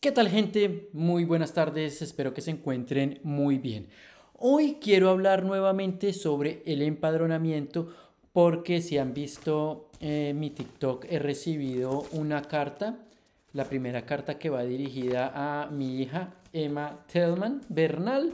¿Qué tal gente? Muy buenas tardes, espero que se encuentren muy bien. Hoy quiero hablar nuevamente sobre el empadronamiento porque si han visto eh, mi TikTok he recibido una carta, la primera carta que va dirigida a mi hija Emma Tellman Bernal,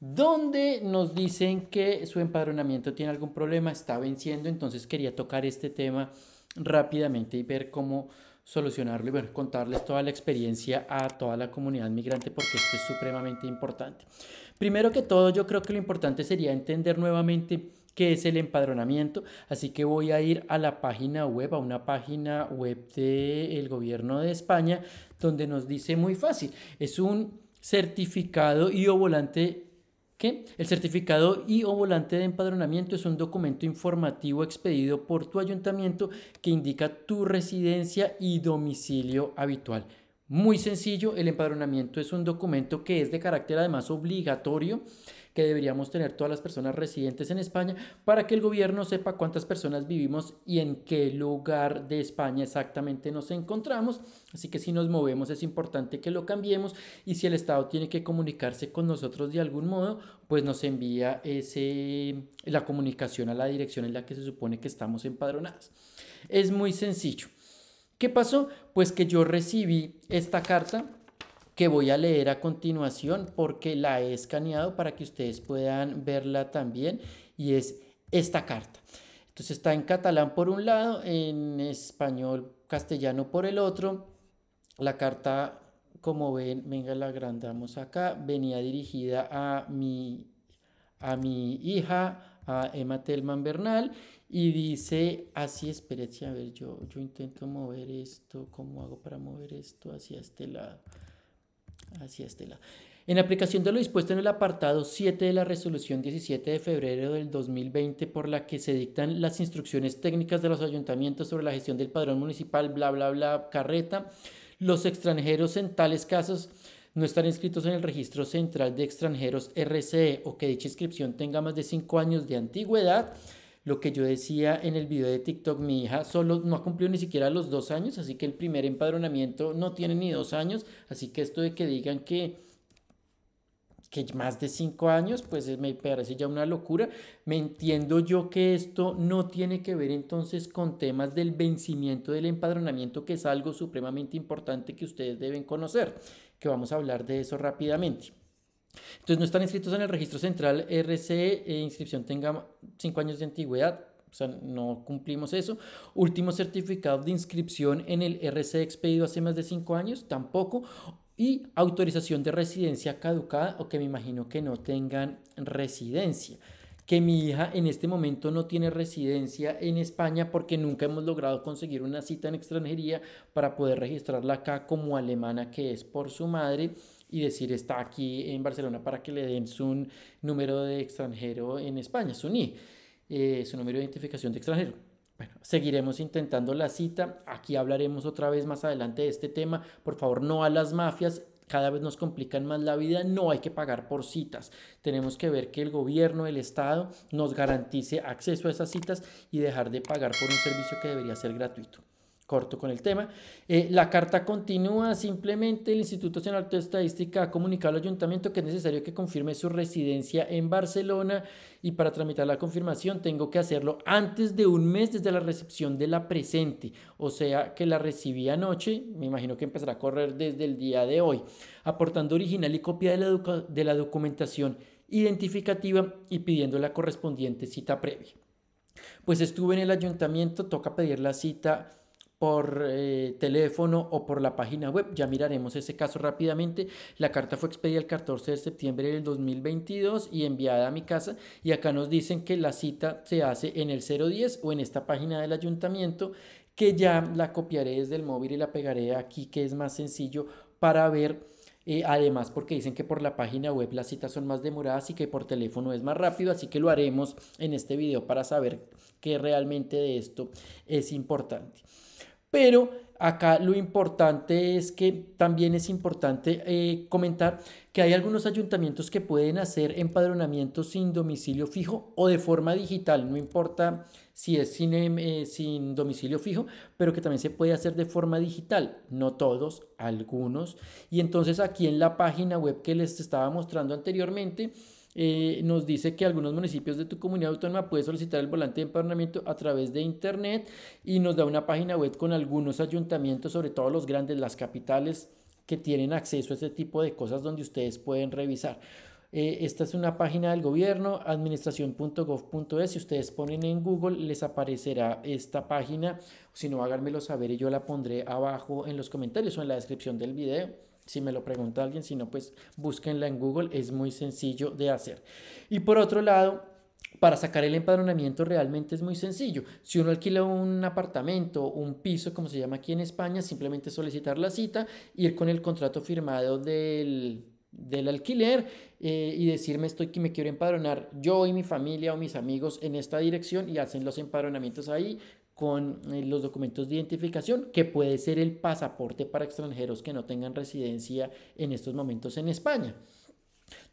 donde nos dicen que su empadronamiento tiene algún problema, está venciendo, entonces quería tocar este tema rápidamente y ver cómo solucionarlo y contarles toda la experiencia a toda la comunidad migrante porque esto es supremamente importante. Primero que todo, yo creo que lo importante sería entender nuevamente qué es el empadronamiento, así que voy a ir a la página web, a una página web del el gobierno de España, donde nos dice muy fácil, es un certificado y o volante el certificado y o volante de empadronamiento es un documento informativo expedido por tu ayuntamiento que indica tu residencia y domicilio habitual. Muy sencillo, el empadronamiento es un documento que es de carácter además obligatorio que deberíamos tener todas las personas residentes en España para que el gobierno sepa cuántas personas vivimos y en qué lugar de España exactamente nos encontramos. Así que si nos movemos es importante que lo cambiemos y si el Estado tiene que comunicarse con nosotros de algún modo, pues nos envía ese, la comunicación a la dirección en la que se supone que estamos empadronadas. Es muy sencillo. ¿Qué pasó? Pues que yo recibí esta carta que voy a leer a continuación porque la he escaneado para que ustedes puedan verla también y es esta carta. Entonces está en catalán por un lado, en español castellano por el otro. La carta, como ven, venga, la agrandamos acá, venía dirigida a mi, a mi hija, a Emma Telman Bernal, y dice así, espérense, a ver, yo, yo intento mover esto, ¿cómo hago para mover esto hacia este lado? Así En aplicación de lo dispuesto en el apartado 7 de la resolución 17 de febrero del 2020 por la que se dictan las instrucciones técnicas de los ayuntamientos sobre la gestión del padrón municipal, bla, bla, bla, carreta, los extranjeros en tales casos no están inscritos en el Registro Central de Extranjeros RCE o que dicha inscripción tenga más de 5 años de antigüedad lo que yo decía en el video de TikTok, mi hija solo no ha cumplido ni siquiera los dos años, así que el primer empadronamiento no tiene ni dos años, así que esto de que digan que que más de cinco años, pues eh, me parece ya una locura. Me entiendo yo que esto no tiene que ver entonces con temas del vencimiento del empadronamiento, que es algo supremamente importante que ustedes deben conocer, que vamos a hablar de eso rápidamente. Entonces no están inscritos en el registro central RCE, e eh, inscripción tenga 5 años de antigüedad, o sea, no cumplimos eso. Último certificado de inscripción en el RCE expedido hace más de 5 años, tampoco. Y autorización de residencia caducada o que me imagino que no tengan residencia que mi hija en este momento no tiene residencia en España porque nunca hemos logrado conseguir una cita en extranjería para poder registrarla acá como alemana que es por su madre y decir está aquí en Barcelona para que le den su número de extranjero en España, su NI, eh, su número de identificación de extranjero. Bueno, seguiremos intentando la cita. Aquí hablaremos otra vez más adelante de este tema. Por favor, no a las mafias cada vez nos complican más la vida, no hay que pagar por citas. Tenemos que ver que el gobierno, el Estado, nos garantice acceso a esas citas y dejar de pagar por un servicio que debería ser gratuito corto con el tema. Eh, la carta continúa, simplemente el Instituto Nacional de Estadística ha comunicado al ayuntamiento que es necesario que confirme su residencia en Barcelona y para tramitar la confirmación tengo que hacerlo antes de un mes desde la recepción de la presente, o sea que la recibí anoche, me imagino que empezará a correr desde el día de hoy, aportando original y copia de la, de la documentación identificativa y pidiendo la correspondiente cita previa. Pues estuve en el ayuntamiento, toca pedir la cita por eh, teléfono o por la página web. Ya miraremos ese caso rápidamente. La carta fue expedida el 14 de septiembre del 2022 y enviada a mi casa. Y acá nos dicen que la cita se hace en el 010 o en esta página del ayuntamiento que ya la copiaré desde el móvil y la pegaré aquí que es más sencillo para ver. Eh, además, porque dicen que por la página web las citas son más demoradas y que por teléfono es más rápido, así que lo haremos en este video para saber qué realmente de esto es importante. Pero acá lo importante es que también es importante eh, comentar que hay algunos ayuntamientos que pueden hacer empadronamiento sin domicilio fijo o de forma digital, no importa si es em, eh, sin domicilio fijo, pero que también se puede hacer de forma digital, no todos, algunos. Y entonces aquí en la página web que les estaba mostrando anteriormente, eh, nos dice que algunos municipios de tu comunidad autónoma pueden solicitar el volante de empadronamiento a través de internet y nos da una página web con algunos ayuntamientos, sobre todo los grandes, las capitales, que tienen acceso a este tipo de cosas donde ustedes pueden revisar. Eh, esta es una página del gobierno, administración.gov.es. Si ustedes ponen en Google, les aparecerá esta página. Si no, háganmelo saber y yo la pondré abajo en los comentarios o en la descripción del video. Si me lo pregunta alguien, si no, pues búsquenla en Google, es muy sencillo de hacer. Y por otro lado, para sacar el empadronamiento realmente es muy sencillo. Si uno alquila un apartamento, un piso, como se llama aquí en España, simplemente solicitar la cita, ir con el contrato firmado del, alquiler eh, y decirme estoy que me quiero empadronar yo y mi familia o mis amigos en esta dirección y hacen los empadronamientos ahí, con eh, los documentos de identificación, que puede ser el pasaporte para extranjeros que no tengan residencia en estos momentos en España.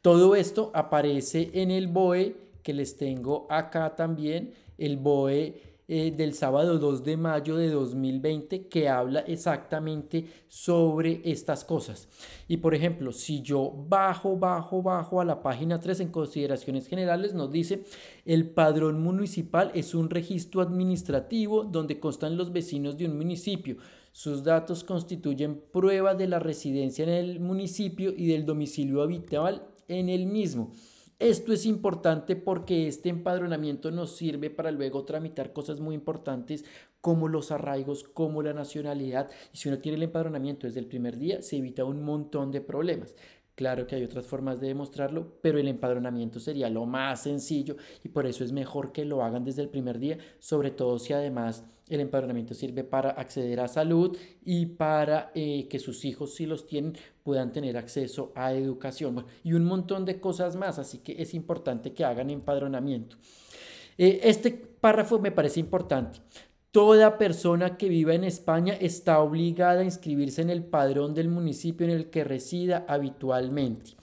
Todo esto aparece en el BOE que les tengo acá también, el BOE eh, del sábado 2 de mayo de 2020 que habla exactamente sobre estas cosas. Y por ejemplo, si yo bajo, bajo, bajo a la página 3 en consideraciones generales, nos dice el padrón municipal es un registro administrativo donde constan los vecinos de un municipio. Sus datos constituyen prueba de la residencia en el municipio y del domicilio habitual en el mismo. Esto es importante porque este empadronamiento nos sirve para luego tramitar cosas muy importantes como los arraigos, como la nacionalidad. Y si uno tiene el empadronamiento desde el primer día, se evita un montón de problemas. Claro que hay otras formas de demostrarlo, pero el empadronamiento sería lo más sencillo y por eso es mejor que lo hagan desde el primer día, sobre todo si además el empadronamiento sirve para acceder a salud y para eh, que sus hijos, si los tienen, puedan tener acceso a educación y un montón de cosas más, así que es importante que hagan empadronamiento. Eh, este párrafo me parece importante Toda persona que viva en España está obligada a inscribirse en el padrón del municipio en el que resida habitualmente.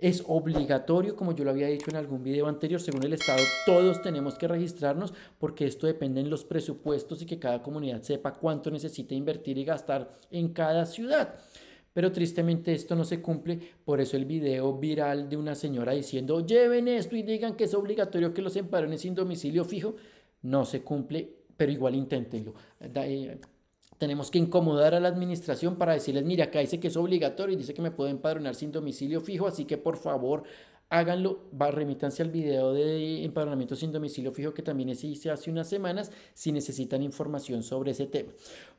Es obligatorio, como yo lo había dicho en algún video anterior, según el Estado, todos tenemos que registrarnos porque esto depende en los presupuestos y que cada comunidad sepa cuánto necesita invertir y gastar en cada ciudad pero tristemente esto no se cumple, por eso el video viral de una señora diciendo lleven esto y digan que es obligatorio que los emparones sin domicilio fijo, no se cumple pero igual inténtenlo. Eh, tenemos que incomodar a la administración para decirles, mira, acá dice que es obligatorio y dice que me pueden padronar sin domicilio fijo, así que por favor háganlo, va remítanse al video de empadronamiento sin domicilio fijo que también hice hace unas semanas si necesitan información sobre ese tema.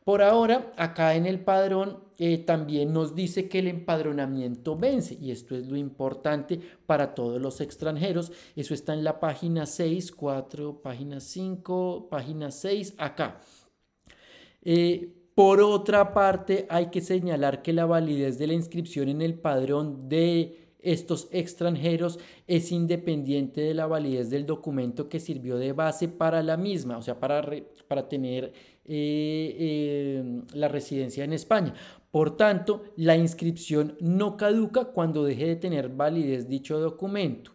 Por ahora, acá en el padrón eh, también nos dice que el empadronamiento vence y esto es lo importante para todos los extranjeros. Eso está en la página 6, 4, página 5, página 6, acá. Eh, por otra parte, hay que señalar que la validez de la inscripción en el padrón de estos extranjeros es independiente de la validez del documento que sirvió de base para la misma, o sea, para, para tener eh, eh, la residencia en España. Por tanto, la inscripción no caduca cuando deje de tener validez dicho documento.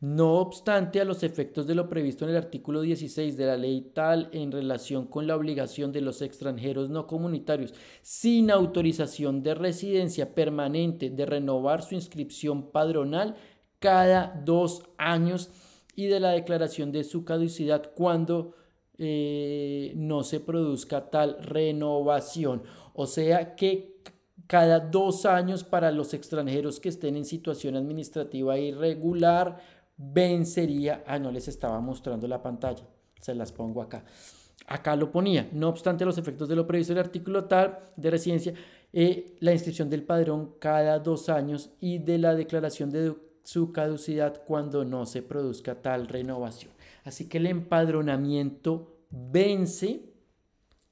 No obstante a los efectos de lo previsto en el artículo 16 de la ley tal en relación con la obligación de los extranjeros no comunitarios sin autorización de residencia permanente de renovar su inscripción padronal cada dos años y de la declaración de su caducidad cuando eh, no se produzca tal renovación. O sea que cada dos años para los extranjeros que estén en situación administrativa irregular, vencería. Ah, no les estaba mostrando la pantalla. Se las pongo acá. Acá lo ponía. No obstante los efectos de lo previsto en el artículo tal de residencia, eh, la inscripción del padrón cada dos años y de la declaración de su caducidad cuando no se produzca tal renovación. Así que el empadronamiento vence.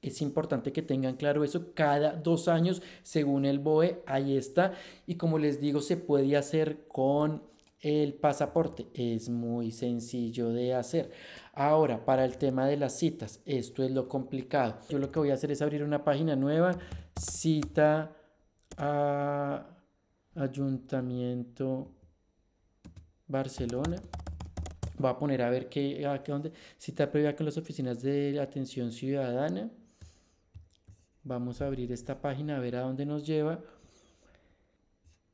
Es importante que tengan claro eso cada dos años según el BOE. Ahí está. Y como les digo, se puede hacer con el pasaporte. Es muy sencillo de hacer. Ahora, para el tema de las citas, esto es lo complicado. Yo lo que voy a hacer es abrir una página nueva, cita a Ayuntamiento Barcelona. Voy a poner a ver qué, a qué dónde. Cita previa con las oficinas de atención ciudadana. Vamos a abrir esta página a ver a dónde nos lleva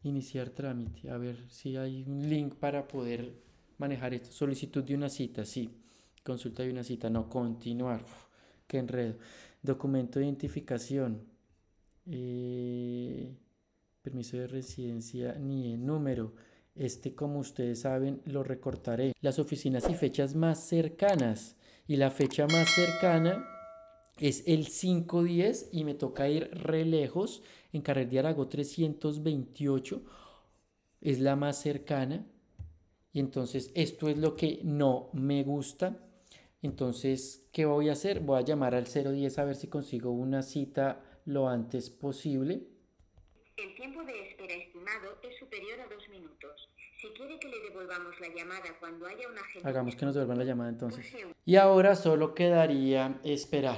iniciar trámite. A ver si hay un link para poder manejar esto. Solicitud de una cita, sí. Consulta de una cita, no. Continuar. qué enredo. Documento de identificación. Eh, permiso de residencia, ni el número. Este, como ustedes saben, lo recortaré. Las oficinas y fechas más cercanas. Y la fecha más cercana es el 5.10 y me toca ir re lejos en Carrer de 328 es la más cercana. Y entonces esto es lo que no me gusta. Entonces, ¿qué voy a hacer? Voy a llamar al 010 a ver si consigo una cita lo antes posible. El tiempo de espera estimado es superior a dos minutos. Si quiere que le devolvamos la llamada cuando haya una Hagamos que nos devuelvan la llamada entonces. Y ahora solo quedaría esperar.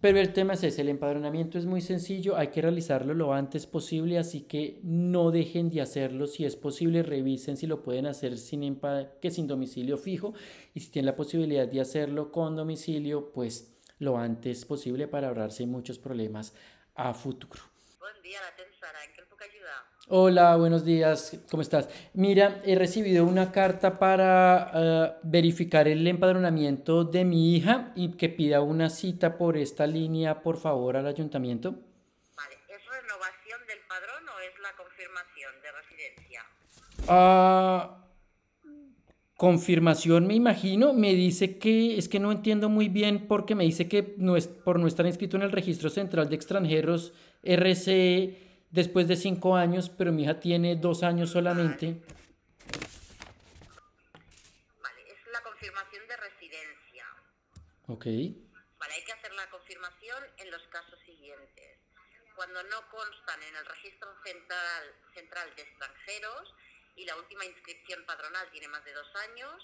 Pero el tema es el empadronamiento es muy sencillo, hay que realizarlo lo antes posible, así que no dejen de hacerlo, si es posible revisen si lo pueden hacer sin que sin domicilio fijo y si tienen la posibilidad de hacerlo con domicilio, pues lo antes posible para ahorrarse muchos problemas a futuro. Buen día, Hola, buenos días, ¿cómo estás? Mira, he recibido una carta para eh, verificar el empadronamiento de mi hija y que pida una cita por esta línea, por favor, al ayuntamiento. Vale, ¿es renovación del padrón o es la confirmación de residencia? Ah. confirmación, me imagino, me dice que es que no entiendo muy bien porque me dice que no es, por no estar inscrito en el registro central de extranjeros RCE después de cinco años, pero mi hija tiene dos años solamente. Vale, es la confirmación de residencia. Ok. Vale, hay que hacer la confirmación en los casos siguientes. Cuando no constan en el registro central, central de extranjeros y la última inscripción padronal tiene más de dos años,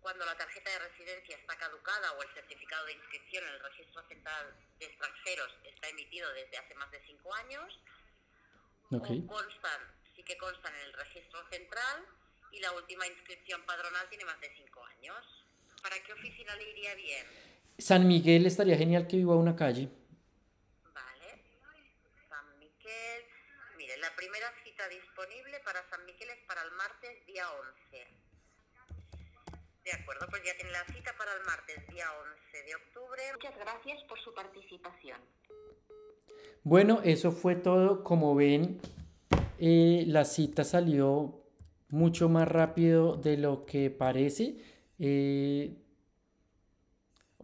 cuando la tarjeta de residencia está caducada o el certificado de inscripción en el registro central extranjeros está emitido desde hace más de cinco años. Okay. constan, sí que constan en el registro central y la última inscripción padronal tiene más de cinco años. ¿Para qué oficina le iría bien? San Miguel estaría genial que viva una calle. Vale. San Miguel. Mire, la primera cita disponible para San Miguel es para el martes día 11. De acuerdo, pues ya tiene la cita para el martes, día 11 de octubre. Muchas gracias por su participación. Bueno, eso fue todo. Como ven, eh, la cita salió mucho más rápido de lo que parece. Eh,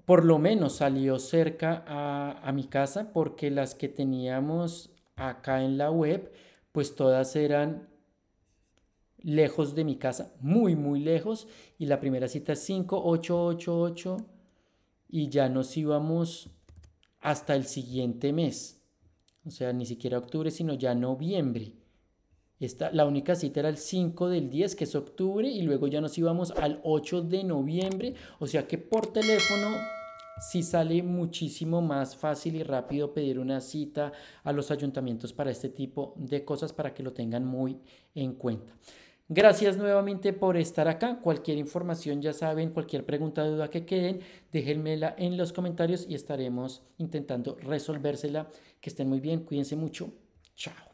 por lo menos salió cerca a, mi casa porque las que teníamos acá en la web, pues todas eran lejos de mi casa, muy, muy lejos. Y la primera cita es 5888 y ya nos íbamos hasta el siguiente mes. O sea, ni siquiera octubre, sino ya noviembre. Esta, la única cita era el 5 del 10, que es octubre, y luego ya nos íbamos al 8 de noviembre. O sea que por teléfono sí sale muchísimo más fácil y rápido pedir una cita a los ayuntamientos para este tipo de cosas, para que lo tengan muy en cuenta. Gracias nuevamente por estar acá. Cualquier información, ya saben, cualquier pregunta, duda que queden, déjenmela en los comentarios y estaremos intentando resolvérsela. Que estén muy bien, cuídense mucho. Chao.